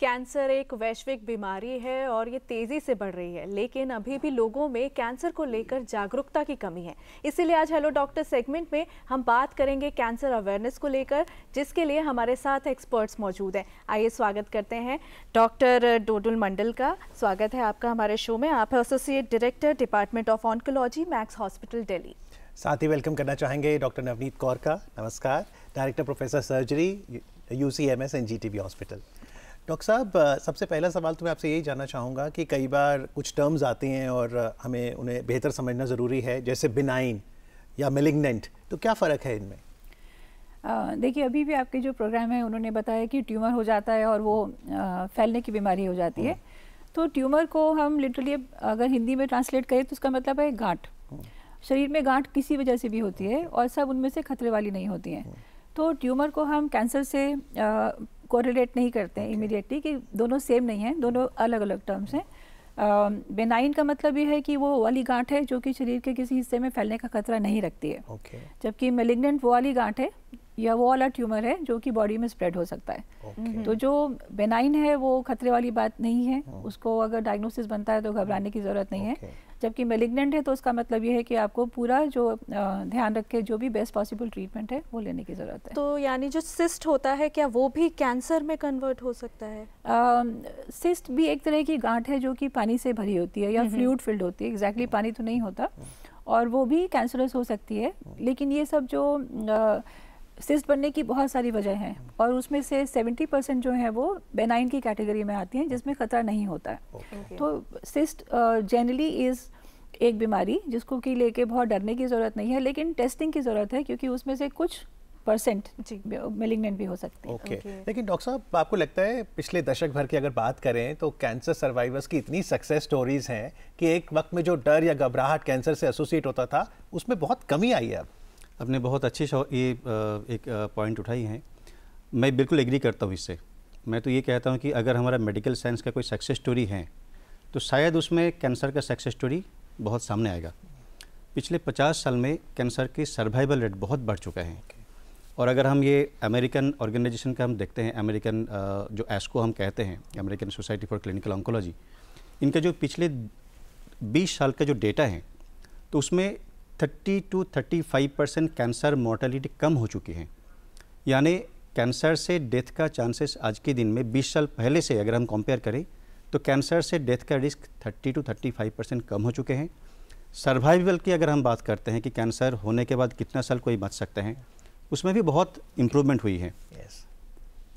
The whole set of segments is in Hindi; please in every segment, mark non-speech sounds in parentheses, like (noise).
कैंसर एक वैश्विक बीमारी है और ये तेज़ी से बढ़ रही है लेकिन अभी भी लोगों में कैंसर को लेकर जागरूकता की कमी है इसीलिए आज हेलो डॉक्टर सेगमेंट में हम बात करेंगे कैंसर अवेयरनेस को लेकर जिसके लिए हमारे साथ एक्सपर्ट्स मौजूद हैं आइए स्वागत करते हैं डॉक्टर डोडुल मंडल का स्वागत है आपका हमारे शो में आप associate director department of oncology Max hospital Delhi साथ ही वेलकम करना चाहेंगे डॉक्टर नवनीत कौर का नमस्कार director professor surgery U C M S and G T B hospital doctor साहब सबसे पहला सवाल तो मैं आपसे यही जानना चाहूँगा कि कई बार कुछ टर्म्स आते हैं और हमें उन्हें बेहतर समझना ज़रूरी है जैसे बिनाइन या मिलिग्नेंट तो क्या फ़र्क है इनमें देखिए अभी भी आपके जो प्रोग्राम है उन्होंने बताया कि ट्यूमर हो जाता है और वो आ, फैलने की बीमारी हो जाती है हम्म। तो ट्यूमर को हम लिटरली अगर हिंदी में ट्रांसलेट करें तो उसका मतलब है गांठ हम्म। शरीर में गांठ किसी वजह से भी होती है हम्म। और सब उनमें से खतरे वाली नहीं होती हैं तो ट्यूमर को हम कैंसर से कोरिलेट नहीं करते हैं इमीडिएटली कि दोनों सेम नहीं हैं दोनों अलग अलग टर्म्स हैं बेनाइन का मतलब ये है कि वो वाली गांठ है जो कि शरीर के किसी हिस्से में फैलने का खतरा नहीं रखती है okay. जबकि मेलिग्नेंट वो वाली गांठ है या वो वाला ट्यूमर है जो कि बॉडी में स्प्रेड हो सकता है okay. तो जो बेनाइन है वो खतरे वाली बात नहीं है oh. उसको अगर डायग्नोसिस बनता है तो घबराने की ज़रूरत नहीं okay. है जबकि मेलिग्नेंट है तो उसका मतलब ये है कि आपको पूरा जो ध्यान रख के जो भी बेस्ट पॉसिबल ट्रीटमेंट है वो लेने की ज़रूरत है तो यानी जो सिस्ट होता है क्या वो भी कैंसर में कन्वर्ट हो सकता है सिस्ट भी एक तरह की गांठ है जो कि पानी से भरी होती है या फ्लूड हम्म, फिल्ड हम्म। होती है एग्जैक्टली पानी तो नहीं होता और वो भी कैंसरस हो सकती है लेकिन ये सब जो सिस्ट बनने की बहुत सारी वजह हैं और उसमें से 70 परसेंट जो है वो बेनाइन की कैटेगरी में आती हैं जिसमें खतरा नहीं होता है okay. तो सिस्ट जनरली इज़ एक बीमारी जिसको कि लेके बहुत डरने की ज़रूरत नहीं है लेकिन टेस्टिंग की ज़रूरत है क्योंकि उसमें से कुछ परसेंट मेलिग्नेंट भी हो सकते हैं ओके okay. okay. लेकिन डॉक्टर साहब आपको लगता है पिछले दशक भर की अगर बात करें तो कैंसर सर्वाइवर्स की इतनी सक्सेस स्टोरीज हैं कि एक वक्त में जो डर या घबराहट कैंसर से एसोसिएट होता था उसमें बहुत कमी आई है अब आपने बहुत अच्छी ये एक पॉइंट उठाई है मैं बिल्कुल एग्री करता हूँ इससे मैं तो ये कहता हूँ कि अगर हमारा मेडिकल साइंस का कोई सक्सेस स्टोरी है तो शायद उसमें कैंसर का सक्सेस स्टोरी बहुत सामने आएगा पिछले 50 साल में कैंसर की सर्वाइवल रेट बहुत बढ़ चुका है और अगर हम ये अमेरिकन ऑर्गेनाइजेशन का हम देखते हैं अमेरिकन जो एस्को हम कहते हैं American society for clinical oncology इनका जो पिछले 20 साल का जो डेटा है तो उसमें 30 टू 35 परसेंट कैंसर मोर्टेलिटी कम हो चुकी है यानी कैंसर से डेथ का चांसेस आज के दिन में 20 साल पहले से अगर हम कंपेयर करें तो कैंसर से डेथ का रिस्क 30 टू 35 परसेंट कम हो चुके हैं सर्वाइवल की अगर हम बात करते हैं कि कैंसर होने के बाद कितना साल कोई बच सकते हैं उसमें भी बहुत इम्प्रूवमेंट हुई है yes.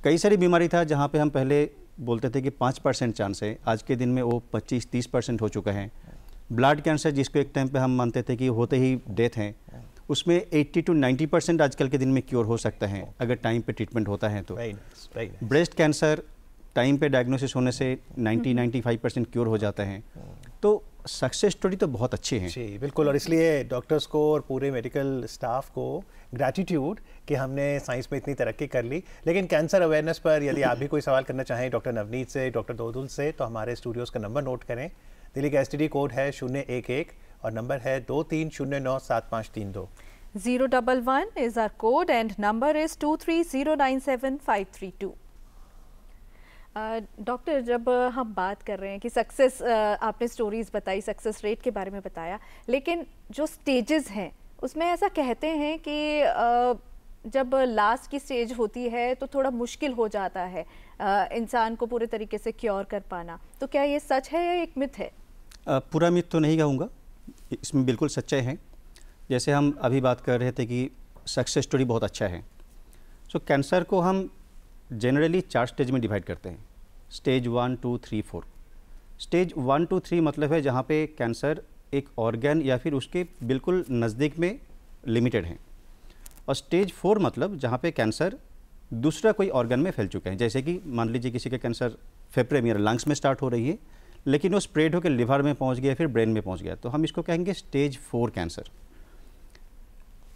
कई सारी बीमारी था जहाँ पर हम पहले बोलते थे कि पाँच परसेंट चांस है आज के दिन में वो पच्चीस तीस परसेंट हो चुका है ब्लड कैंसर जिसको एक टाइम पे हम मानते थे कि होते ही डेथ हैं उसमें 80 टू 90 परसेंट आजकल के दिन में क्योर हो सकता है oh. अगर टाइम पे ट्रीटमेंट होता है तो ब्रेस्ट कैंसर टाइम पे डायग्नोसिस होने से 90 95 परसेंट क्योर हो जाते हैं हाँ। तो सक्सेस स्टोरी तो बहुत अच्छे हैं जी बिल्कुल और इसलिए डॉक्टर्स को और पूरे मेडिकल स्टाफ को ग्रैटिट्यूड कि हमने साइंस में इतनी तरक्की कर ली लेकिन कैंसर अवेयरनेस पर यदि आप भी कोई सवाल करना चाहें डॉक्टर नवनीत से डॉक्टर दोदुल से तो हमारे स्टूडियोज़ का नंबर नोट करें दिल्ली का एस कोड है शून्य एक एक और नंबर है दो तीन शून्य नौ सात पाँच तीन दो zero double one is our code and number is two three zero nine seven five three two doctor जब हम बात कर रहे हैं कि सक्सेस आपने स्टोरीज बताई सक्सेस रेट के बारे में बताया लेकिन जो स्टेजेस हैं उसमें ऐसा कहते हैं कि जब लास्ट की स्टेज होती है तो थोड़ा मुश्किल हो जाता है इंसान को पूरे तरीके से क्योर कर पाना तो क्या ये सच है या एक मिथ है पूरा मिथ तो नहीं कहूँगा इसमें बिल्कुल सच्चे हैं जैसे हम अभी बात कर रहे थे कि सक्सेस स्टोरी बहुत अच्छा है सो so, कैंसर को हम जनरली चार स्टेज में डिवाइड करते हैं stage one two three four stage one two three मतलब है जहाँ पे कैंसर एक ऑर्गन या फिर उसके बिल्कुल नज़दीक में लिमिटेड हैं और स्टेज फोर मतलब जहाँ पे कैंसर दूसरा कोई ऑर्गन में फैल चुके हैं जैसे कि मान लीजिए किसी का कैंसर फेफड़े में या लंग्स में स्टार्ट हो रही है लेकिन वो स्प्रेड होकर लिवर में पहुँच गया फिर ब्रेन में पहुँच गया तो हम इसको कहेंगे stage four cancer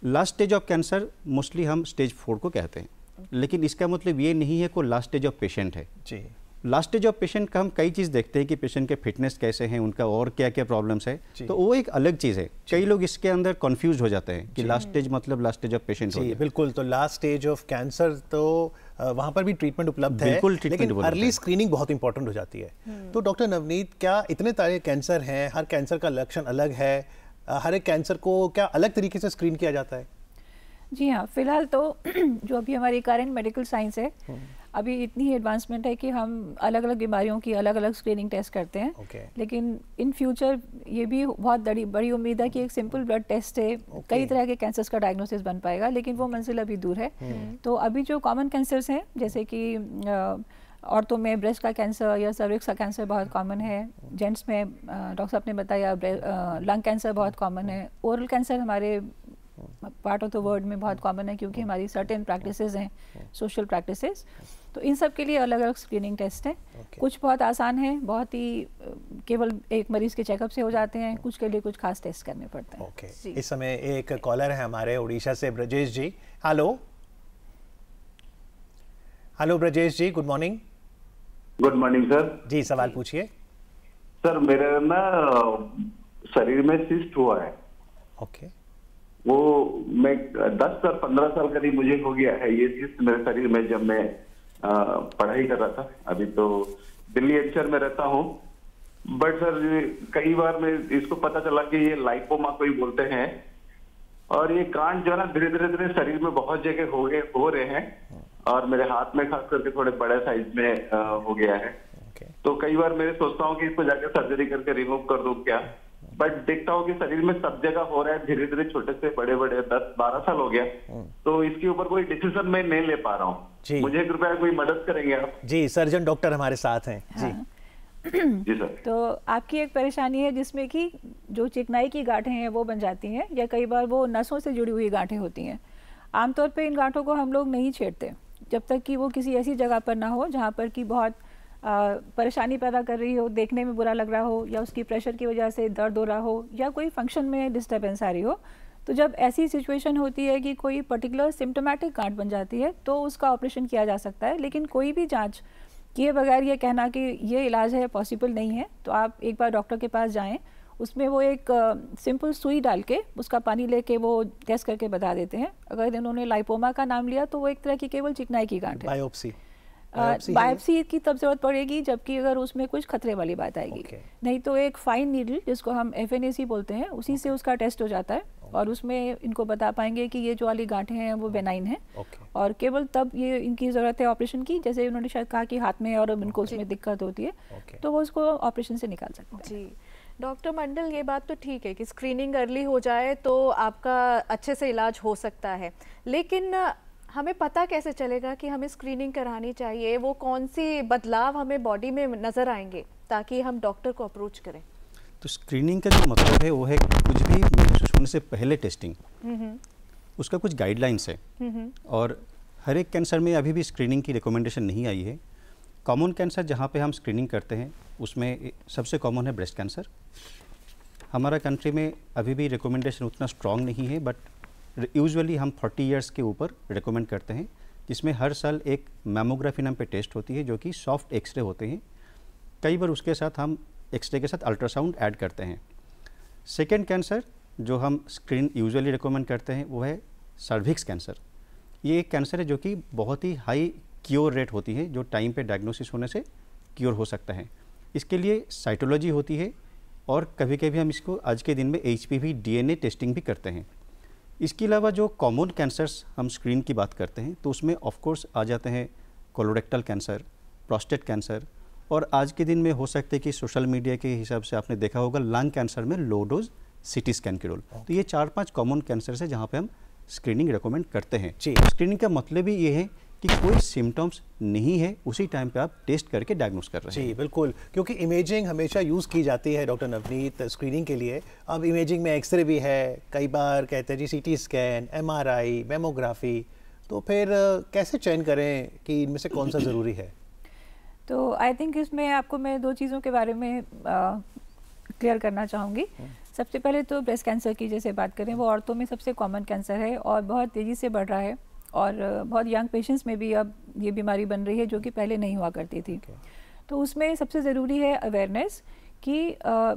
last stage of cancer mostly हम स्टेज फोर को कहते हैं लेकिन इसका मतलब ये नहीं है कि लास्ट स्टेज ऑफ पेशेंट है जी लास्ट जो पेशेंट का हम कई चीज़ देखते हैं कि पेशेंट के फिटनेस कैसे हैं उनका और क्या क्या प्रॉब्लम्स है तो वो एक अलग चीज़ है कई लोग इसके अंदर कंफ्यूज हो जाते हैं कि लास्ट स्टेज मतलब लास्ट स्टेज ऑफ पेशेंट जी बिल्कुल तो लास्ट स्टेज ऑफ कैंसर तो वहाँ पर भी ट्रीटमेंट उपलब्ध है लेकिन अर्ली स्क्रीनिंग बहुत इंपॉर्टेंट हो जाती है हम्म। तो डॉक्टर नवनीत क्या इतने सारे कैंसर हैं हर कैंसर का लक्षण अलग है हर एक कैंसर को क्या अलग तरीके से स्क्रीन किया जाता है जी हाँ फिलहाल तो (clears throat) जो अभी हमारी कारण मेडिकल साइंस है हम्म। अभी इतनी एडवांसमेंट है कि हम अलग अलग बीमारियों की अलग अलग स्क्रीनिंग टेस्ट करते हैं okay. लेकिन इन फ्यूचर ये भी बहुत बड़ी बड़ी उम्मीद है कि एक सिंपल ब्लड टेस्ट है okay. कई तरह के कैंसर्स का डायग्नोसिस बन पाएगा लेकिन वो मंजिल अभी दूर है hmm. Hmm. तो अभी जो कॉमन कैंसर्स हैं जैसे कि औरतों में ब्रेस्ट का कैंसर या सर्विक्स का कैंसर बहुत कॉमन है जेंट्स में डॉक्टर साहब ने बताया लंग कैंसर बहुत कॉमन है ओरल कैंसर हमारे पार्ट ऑफ द वर्ल्ड में बहुत कॉमन hmm. है क्योंकि हमारी सर्टेन प्रैक्टिसेस हैं सोशल प्रैक्टिसेस तो इन सब के लिए अलग अलग स्क्रीनिंग टेस्ट हैं okay. कुछ बहुत आसान है बहुत ही केवल एक मरीज के चेकअप से हो जाते हैं कुछ के लिए कुछ खास टेस्ट करने पड़ते हैं ओके okay. इस समय एक कॉलर है हमारे उड़ीसा से Brajesh ji hello hello Brajesh ji good morning good morning sir ji सवाल पूछिए सर मेरा ना शरीर में सिस्ट हुआ है ओके okay. वो मैं दस साल पंद्रह साल करीब मुझे हो गया है ये सिस्ट मेरे शरीर में जब मैं पढ़ाई कर रहा था अभी तो दिल्ली एनसीआर में रहता हूँ बट सर कई बार मैं इसको पता चला कि ये लाइपोमा कोई बोलते हैं और ये कांड जो है ना धीरे धीरे धीरे शरीर में बहुत जगह हो गए हो रहे हैं और मेरे हाथ में खास करके थोड़े बड़े साइज में आ, हो गया है okay. तो कई बार मैं सोचता हूँ कि इसको जाकर सर्जरी करके रिमूव कर दू क्या बट देखता हूँ कि शरीर में सब जगह हो रहा है धीरे धीरे छोटे से बड़े बड़े दस बारह साल हो गया hmm. तो इसके ऊपर कोई डिसीजन मैं नहीं ले पा रहा हूँ जी मुझे कृपया कोई मदद करेंगे आप जी सर्जन डॉक्टर हमारे साथ हैं हाँ। (clears throat) जी जी सर तो आपकी एक परेशानी है जिसमें कि जो चिकनाई की गांठें हैं वो बन जाती हैं या कई बार वो नसों से जुड़ी हुई गांठें होती हैं आमतौर पे इन गांठों को हम लोग नहीं छेड़ते जब तक कि वो किसी ऐसी जगह पर ना हो जहाँ पर कि बहुत परेशानी पैदा कर रही हो देखने में बुरा लग रहा हो या उसकी प्रेशर की वजह से दर्द हो रहा हो या कोई फंक्शन में डिस्टर्बेंस आ रही हो तो जब ऐसी सिचुएशन होती है कि कोई पर्टिकुलर सिम्टोमेटिक गांठ बन जाती है तो उसका ऑपरेशन किया जा सकता है लेकिन कोई भी जाँच किए बगैर ये कहना कि ये इलाज है पॉसिबल नहीं है तो आप एक बार डॉक्टर के पास जाएँ उसमें वो एक सिंपल सुई डाल के उसका पानी लेके वो टेस्ट करके बता देते हैं अगर इन्होंने लाइपोमा का नाम लिया तो वो एक तरह की केवल चिकनाई की गांठ है बायोप्सी बायोप्सी की तब जरूरत पड़ेगी जबकि अगर उसमें कुछ खतरे वाली बात आएगी okay. नहीं तो एक फाइन नीडल जिसको हम एफ बोलते हैं उसी okay. से उसका टेस्ट हो जाता है okay. और उसमें इनको बता पाएंगे कि ये जो वाली गांठें हैं वो बेनाइन okay. और केवल तब ये इनकी ज़रूरत है ऑपरेशन की जैसे उन्होंने शायद कहा कि हाथ में और इनको उसमें दिक्कत होती है तो वो उसको ऑपरेशन से निकाल सकते हैं जी डॉक्टर मंडल ये बात तो ठीक है कि स्क्रीनिंग अर्ली हो जाए तो आपका अच्छे से इलाज हो सकता है लेकिन हमें पता कैसे चलेगा कि हमें स्क्रीनिंग करानी चाहिए वो कौन सी बदलाव हमें बॉडी में नज़र आएंगे ताकि हम डॉक्टर को अप्रोच करें तो स्क्रीनिंग का जो मतलब है वो है कुछ भी महसूस होने से पहले टेस्टिंग उसका कुछ गाइडलाइंस है और हर एक कैंसर में अभी भी स्क्रीनिंग की रिकमेंडेशन नहीं आई है कॉमन कैंसर जहाँ पे हम स्क्रीनिंग करते हैं उसमें सबसे कॉमन है ब्रेस्ट कैंसर हमारा कंट्री में अभी भी रिकमेंडेशन उतना स्ट्रॉन्ग नहीं है बट यूजुअली हम 40 इयर्स के ऊपर रिकमेंड करते हैं जिसमें हर साल एक मेमोग्राफी नाम पे टेस्ट होती है जो कि सॉफ्ट एक्सरे होते हैं कई बार उसके साथ हम एक्सरे के साथ अल्ट्रासाउंड ऐड करते हैं सेकेंड कैंसर जो हम स्क्रीन यूजुअली रिकमेंड करते हैं वो है सर्विक्स कैंसर ये एक कैंसर है जो कि बहुत ही हाई क्योर रेट होती है जो टाइम पे डायग्नोसिस होने से क्योर हो सकता है इसके लिए साइटोलॉजी होती है और कभी कभी हम इसको आज के दिन में एच पी डी टेस्टिंग भी करते हैं इसके अलावा जो कॉमन कैंसर्स हम स्क्रीन की बात करते हैं तो उसमें ऑफकोर्स आ जाते हैं कोलोडेक्टल कैंसर प्रोस्टेट कैंसर और आज के दिन में हो सकते हैं कि सोशल मीडिया के हिसाब से आपने देखा होगा लंग कैंसर में लो डोज सिटी स्कैन के रोल तो ये चार पाँच कॉमन कैंसर है जहाँ पर हम स्क्रीनिंग रिकमेंड करते हैं स्क्रीनिंग का मतलब ही ये है कि कोई सिम्टम्स नहीं है उसी टाइम पे आप टेस्ट करके डायग्नोस कर रहे हैं जी बिल्कुल क्योंकि इमेजिंग हमेशा यूज़ की जाती है डॉक्टर नवनीत स्क्रीनिंग के लिए अब इमेजिंग में एक्सरे भी है कई बार कहते हैं जी सी स्कैन एम मेमोग्राफी तो फिर कैसे चयन करें कि इनमें से कौन सा (clears throat) ज़रूरी है तो आई थिंक इसमें आपको मैं दो चीज़ों के बारे में क्लियर करना चाहूँगी हाँ। सबसे पहले तो ब्रेस्ट कैंसर की जैसे बात करें वो औरतों में सबसे कॉमन कैंसर है और बहुत तेज़ी से बढ़ रहा है और बहुत यंग पेशेंट्स में भी अब ये बीमारी बन रही है जो कि पहले नहीं हुआ करती थी okay. तो उसमें सबसे ज़रूरी है अवेयरनेस कि आ,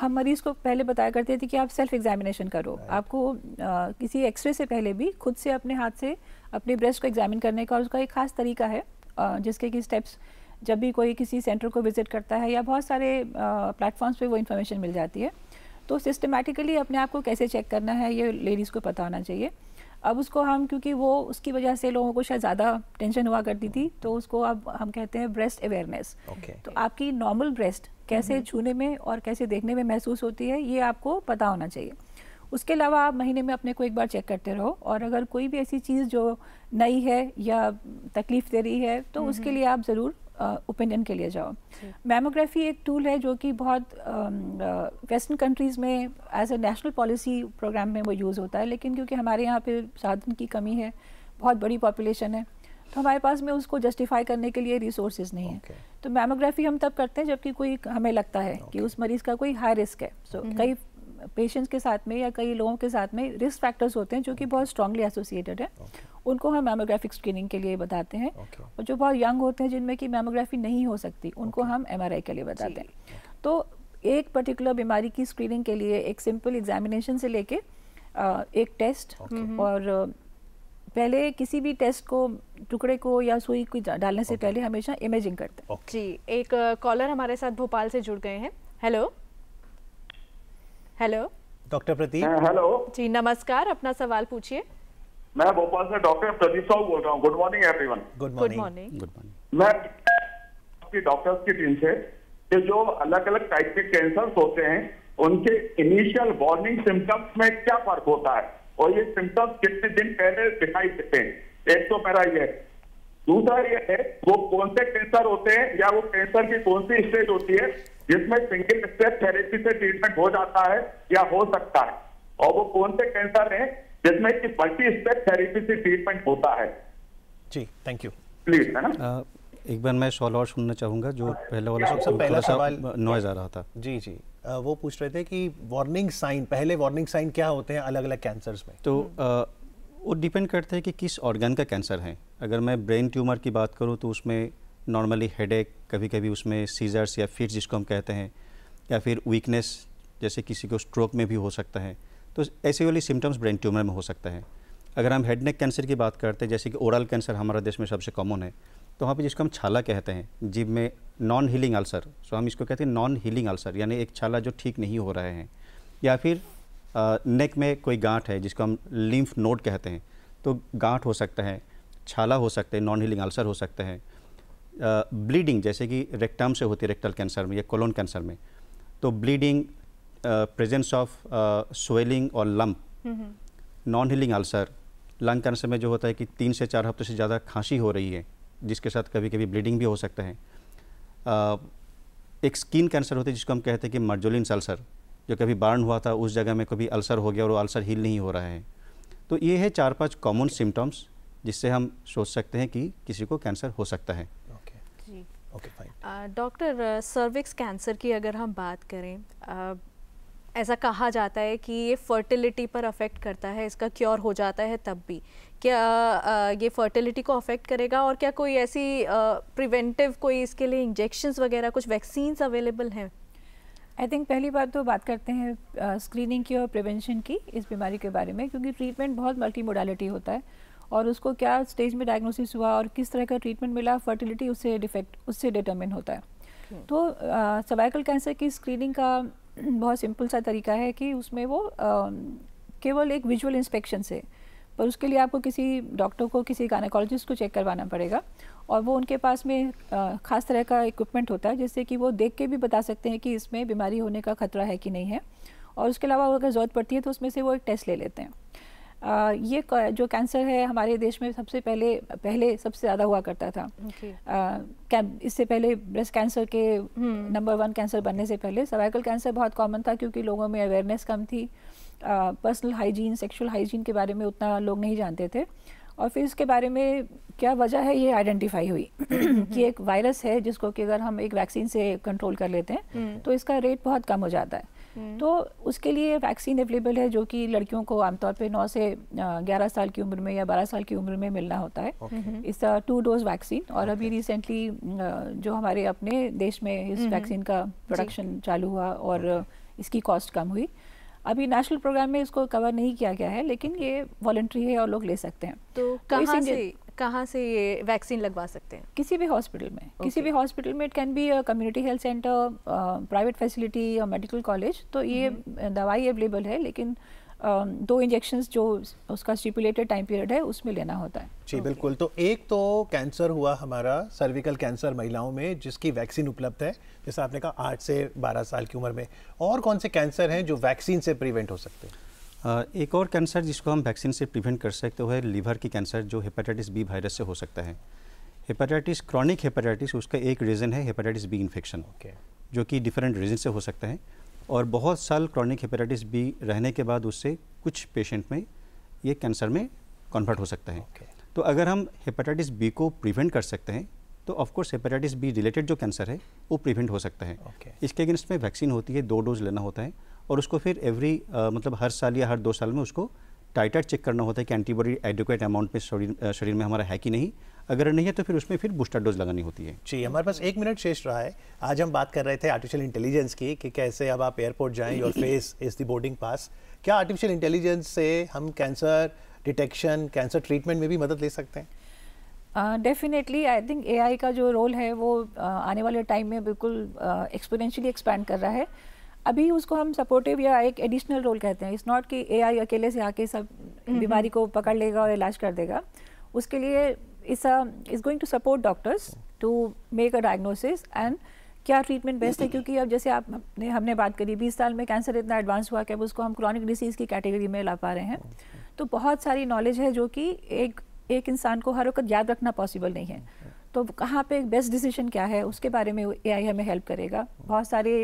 हम मरीज़ को पहले बताया करते थे कि आप सेल्फ एग्जामिनेशन करो right. आपको आ, किसी एक्सरे से पहले भी खुद से अपने हाथ से अपने ब्रेस्ट को एग्जामिन करने का उसका एक ख़ास तरीका है आ, जिसके कि स्टेप्स जब भी कोई किसी सेंटर को विज़िट करता है या बहुत सारे प्लेटफॉर्म्स पे वो इन्फॉर्मेशन मिल जाती है तो सिस्टमेटिकली अपने आप को कैसे चेक करना है ये लेडीज़ को पता होना चाहिए अब उसको हम क्योंकि वो उसकी वजह से लोगों को शायद ज़्यादा टेंशन हुआ करती थी तो उसको अब हम कहते हैं ब्रेस्ट अवेयरनेस okay. तो आपकी नॉर्मल ब्रेस्ट कैसे mm-hmm. छूने में और कैसे देखने में महसूस होती है ये आपको पता होना चाहिए उसके अलावा आप महीने में अपने को एक बार चेक करते रहो और अगर कोई भी ऐसी चीज़ जो नई है या तकलीफ़ दे रही है तो mm-hmm. उसके लिए आप ज़रूर ओपिनियन के लिए जाओ मेमोग्राफी एक टूल है जो कि बहुत वेस्टर्न कंट्रीज़ में as a national policy program में वो यूज़ होता है लेकिन क्योंकि हमारे यहाँ पे साधन की कमी है बहुत बड़ी पॉपुलेशन है तो हमारे पास में उसको जस्टिफाई करने के लिए रिसोर्सेज नहीं है okay. तो मेमोग्राफी हम तब करते हैं जबकि कोई हमें लगता है okay. कि उस मरीज़ का कोई हाई रिस्क है सो so, mm -hmm. कई पेशेंट्स के साथ में या कई लोगों के साथ में रिस्क फैक्टर्स होते हैं जो कि बहुत स्ट्रांगली एसोसिएटेड है okay. उनको हम मेमोग्राफिक स्क्रीनिंग के लिए बताते हैं okay. और जो बहुत यंग होते हैं जिनमें कि मेमोग्राफी नहीं हो सकती उनको okay. हम एमआरआई के लिए बताते हैं तो एक पर्टिकुलर बीमारी की स्क्रीनिंग के लिए एक सिंपल एग्जामिनेशन से लेके एक टेस्ट और पहले किसी भी टेस्ट को टुकड़े को या सुई को डालने से okay. पहले हमेशा इमेजिंग करते हैं जी एक कॉलर हमारे साथ भोपाल से जुड़ गए हैं hello hello doctor Pradeep hello जी नमस्कार अपना सवाल पूछिए मैं भोपाल से डॉक्टर प्रदीप साहू बोल रहा हूँ good morning everyone good morning good morning मैं डॉक्टर्स की टीम से कि जो अलग अलग टाइप के कैंसर होते हैं उनके इनिशियल वार्निंग सिम्टम्स में क्या फर्क होता है और ये सिम्टम्स कितने दिन पहले दिखाई देते हैं एक तो मेरा ये दूसरा ये है वो कौन से कैंसर होते हैं या वो कैंसर की कौन सी स्टेज होती है जिसमें सिंगल स्टेप थेरेपी से ट्रीटमेंट हो जाता है या हो सकता है और वो कौन से कैंसर है जिसमें कि मल्टी स्टेप थेरेपी से ट्रीटमेंट होता है जी थैंक यू प्लीज है ना uh, एक बार मैं सवाल और सुनना चाहूंगा जो हाँ। पहले वाला सबसे पहला सवाल नॉइज आ रहा था जी जी आ, वो पूछ रहे थे कि वार्निंग साइन पहले वार्निंग साइन क्या होते हैं अलग अलग कैंसर्स में तो आ, वो डिपेंड करते हैं कि किस ऑर्गन का कैंसर है अगर मैं ब्रेन ट्यूमर की बात करूँ तो उसमें नॉर्मली हेडेक कभी कभी उसमें सीजर्स या फिट्स जिसको हम कहते हैं या फिर वीकनेस जैसे किसी को स्ट्रोक में भी हो सकता है तो ऐसे वाली सिम्टम्स ब्रेन ट्यूमर में हो सकता है अगर हम हेड नेक कैंसर की बात करते हैं जैसे कि ओरल कैंसर हमारे देश में सबसे कॉमन है तो वहाँ पे जिसको हम छाला कहते हैं जीव में नॉन हीलिंग अल्सर सो हम इसको कहते हैं नॉन हीलिंग अल्सर यानी एक छाला जो ठीक नहीं हो रहे हैं या फिर आ, नेक में कोई गांठ है जिसको हम लिम्फ नोड कहते हैं तो गांठ हो सकता है छाला हो सकते हैं नॉन हीलिंग अल्सर हो सकते हैं ब्लीडिंग जैसे कि रेक्टम से होती है रेक्टल कैंसर में या कोलोन कैंसर में तो ब्लीडिंग प्रेजेंस ऑफ स्वेलिंग और lump non healing ulcer lung cancer में जो होता है कि तीन से चार हफ्ते से ज़्यादा खांसी हो रही है जिसके साथ कभी कभी ब्लीडिंग भी हो सकता है uh, एक स्किन कैंसर होता है जिसको हम कहते हैं कि मर्जोलिन अल्सर जो कभी बार्न हुआ था उस जगह में कभी अल्सर हो गया और वो अल्सर हील नहीं हो रहा है तो ये है चार पांच कॉमन सिम्टम्स जिससे हम सोच सकते हैं कि किसी को कैंसर हो सकता है okay fine doctor cervix cancer की अगर हम बात करें uh, ऐसा कहा जाता है कि ये फर्टिलिटी पर अफेक्ट करता है इसका क्योर हो जाता है तब भी क्या uh, uh ये फर्टिलिटी को अफेक्ट करेगा और क्या कोई ऐसी प्रिवेंटिव uh, कोई इसके लिए इंजेक्शंस वगैरह कुछ वैक्सीन्स अवेलेबल हैं आई थिंक पहली बात तो बात करते हैं स्क्रीनिंग uh, की और प्रिवेंशन की इस बीमारी के बारे में क्योंकि ट्रीटमेंट बहुत मल्टी मोडालिटी होता है और उसको क्या स्टेज में डायग्नोसिस हुआ और किस तरह का ट्रीटमेंट मिला फर्टिलिटी उससे डिफेक्ट उससे डिटर्मिन होता है तो सर्वाइकल कैंसर की स्क्रीनिंग का (clears throat) बहुत सिंपल सा तरीका है कि उसमें वो केवल एक विजुअल इंस्पेक्शन से पर उसके लिए आपको किसी डॉक्टर को किसी गायनाकोलॉजिस्ट को चेक करवाना पड़ेगा और वो उनके पास में ख़ास तरह का इक्विपमेंट होता है जिससे कि वो देख के भी बता सकते हैं कि इसमें बीमारी होने का खतरा है कि नहीं है और उसके अलावा अगर ज़रूरत पड़ती है तो उसमें से वो एक टेस्ट ले लेते हैं ये जो कैंसर है हमारे देश में सबसे पहले पहले सबसे ज़्यादा हुआ करता था okay. इससे पहले ब्रेस्ट कैंसर के नंबर वन कैंसर बनने से पहले सर्वाइकल कैंसर बहुत कॉमन था क्योंकि लोगों में अवेयरनेस कम थी पर्सनल हाइजीन सेक्सुअल हाइजीन के बारे में उतना लोग नहीं जानते थे और फिर इसके बारे में क्या वजह है ये आइडेंटिफाई हुई (clears throat) कि एक वायरस है जिसको कि अगर हम एक वैक्सीन से कंट्रोल कर लेते हैं हम्म। तो इसका रेट बहुत कम हो जाता है हम्म। तो उसके लिए वैक्सीन अवेलेबल है जो कि लड़कियों को आमतौर पे 9 से 11 साल की उम्र में या 12 साल की उम्र में मिलना होता है इस टू डोज वैक्सीन और अभी रिसेंटली जो हमारे अपने देश में इस वैक्सीन हम्म। का प्रोडक्शन चालू हुआ और इसकी कॉस्ट कम हुई अभी नेशनल प्रोग्राम में इसको कवर नहीं किया गया है लेकिन ये वॉलेंट्री है और लोग ले सकते हैं तो, तो कहां से कहाँ से ये वैक्सीन लगवा सकते हैं किसी भी हॉस्पिटल में okay. किसी भी हॉस्पिटल में it can be community health center private facility और मेडिकल कॉलेज तो ये mm-hmm. दवाई अवेलेबल है लेकिन um, दो इंजेक्शन जो उसका स्टिपुलेटेड टाइम पीरियड है उसमें लेना होता है जी okay. बिल्कुल तो एक तो कैंसर हुआ हमारा सर्विकल कैंसर महिलाओं में जिसकी वैक्सीन उपलब्ध है जैसे आपने कहा आठ से बारह साल की उम्र में और कौन से कैंसर हैं जो वैक्सीन से प्रिवेंट हो सकते हैं एक और कैंसर जिसको हम वैक्सीन से प्रिवेंट कर सकते हो है लीवर की कैंसर जो हेपेटाइटिस बी वायरस से हो सकता है हेपेटाइटिस क्रॉनिक हेपेटाइटिस उसका एक रीज़न है हेपेटाइटिस बी इन्फेक्शन okay. जो कि डिफरेंट रीजन से हो सकता है और बहुत साल क्रॉनिक हेपेटाइटिस बी रहने के बाद उससे कुछ पेशेंट में ये कैंसर में कन्वर्ट हो सकता है okay. तो अगर हम हेपेटाइटिस बी को प्रिवेंट कर सकते हैं तो ऑफकोर्स हेपेटाइटिस बी रिलेटेड जो कैंसर है वो प्रिवेंट हो सकता है okay. इसके अगेंस्ट में वैक्सीन होती है दो डोज लेना होता है और उसको फिर एवरी मतलब हर साल या हर दो साल में उसको टाइटर चेक करना होता है कि एंटीबॉडी एडुकेट अमाउंट में शरीर शरीर में हमारा है कि नहीं अगर नहीं है तो फिर उसमें फिर बूस्टर डोज लगानी होती है जी हमारे पास एक मिनट शेष रहा है आज हम बात कर रहे थे आर्टिफिशियल इंटेलिजेंस की कि कैसे अब आप एयरपोर्ट जाएं your face is the boarding pass क्या आर्टिफिशियल इंटेलिजेंस से हम कैंसर डिटेक्शन कैंसर ट्रीटमेंट में भी मदद ले सकते हैं डेफिनेटली आई थिंक ए का जो रोल है वो uh, आने वाले टाइम में बिल्कुल एक्सपोनेंशियली uh, एक्सपैंड कर रहा है अभी उसको हम सपोर्टिव या एक एडिशनल रोल कहते हैं इस नॉट कि आई अकेले से आके सब हम्म, बीमारी हम्म। को पकड़ लेगा और इलाज कर देगा उसके लिए इस is going to support doctors to make a diagnosis and क्या ट्रीटमेंट बेस्ट है क्योंकि अब जैसे आप ने हमने बात करी बीस साल में कैंसर इतना एडवांस हुआ कि अब उसको हम क्रॉनिक डिसीज़ की कैटेगरी में ला पा रहे हैं अच्छा। तो बहुत सारी नॉलेज है जो कि एक एक इंसान को हर वक्त याद रखना पॉसिबल नहीं है अच्छा। तो कहाँ पे बेस्ट डिसीजन क्या है उसके बारे में ए हमें हेल्प करेगा बहुत सारे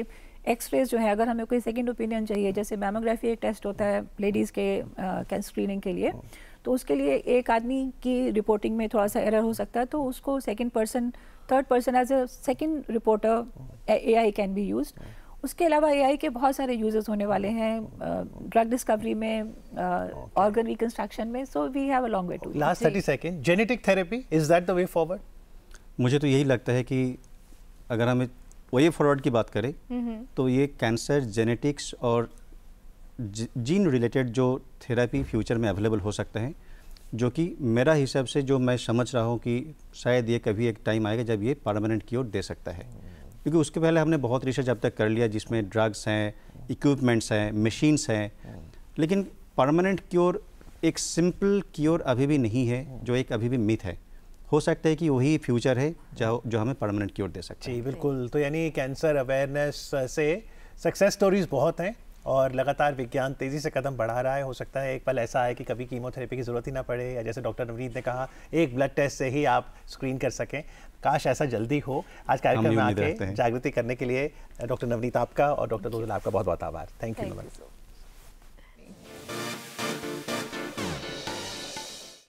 एक्सरेज जो है अगर हमें कोई सेकेंड ओपिनियन चाहिए जैसे मैमोग्राफी एक टेस्ट होता है लेडीज़ के कैंसर स्क्रीनिंग के लिए तो उसके लिए एक आदमी की रिपोर्टिंग में थोड़ा सा एरर हो सकता है तो उसको second person third person as a second reporter A I can be use उसके अलावा ए आई के बहुत सारे यूजेस होने वाले हैं ड्रग डिस्कवरी में ऑर्गन रिकन्स्ट्रक्शन में so we have a long way to last thirty second genetic therapy is that the way forward मुझे तो यही लगता है कि अगर हमें वे फॉरवर्ड की बात करें तो ये कैंसर जेनेटिक्स और जीन रिलेटेड जो थेरेपी फ्यूचर में अवेलेबल हो सकते हैं जो कि मेरा हिसाब से जो मैं समझ रहा हूँ कि शायद ये कभी एक टाइम आएगा जब ये परमानेंट की ओर दे सकता है क्योंकि उसके पहले हमने बहुत रिसर्च अब तक कर लिया जिसमें ड्रग्स हैं इक्विपमेंट्स हैं मशीन्स हैं लेकिन परमानेंट क्योर एक सिंपल क्योर अभी भी नहीं है जो एक अभी भी मिथ है हो सकता है कि वही फ्यूचर है जो जो हमें परमानेंट क्योर दे सकते हैं जी बिल्कुल तो यानी कैंसर अवेयरनेस uh, से सक्सेस स्टोरीज बहुत हैं और लगातार विज्ञान तेज़ी से कदम बढ़ा रहा है हो सकता है एक पल ऐसा है कि कभी कीमोथेरेपी की ज़रूरत ही ना पड़े या जैसे डॉक्टर नवनीत ने कहा एक ब्लड टेस्ट से ही आप स्क्रीन कर सकें काश ऐसा जल्दी हो आज कार्यक्रम में आके जागृति करने के लिए डॉक्टर नवनीत आपका और डॉक्टर दोजल आपका बहुत बहुत आभार थैंक यू नमन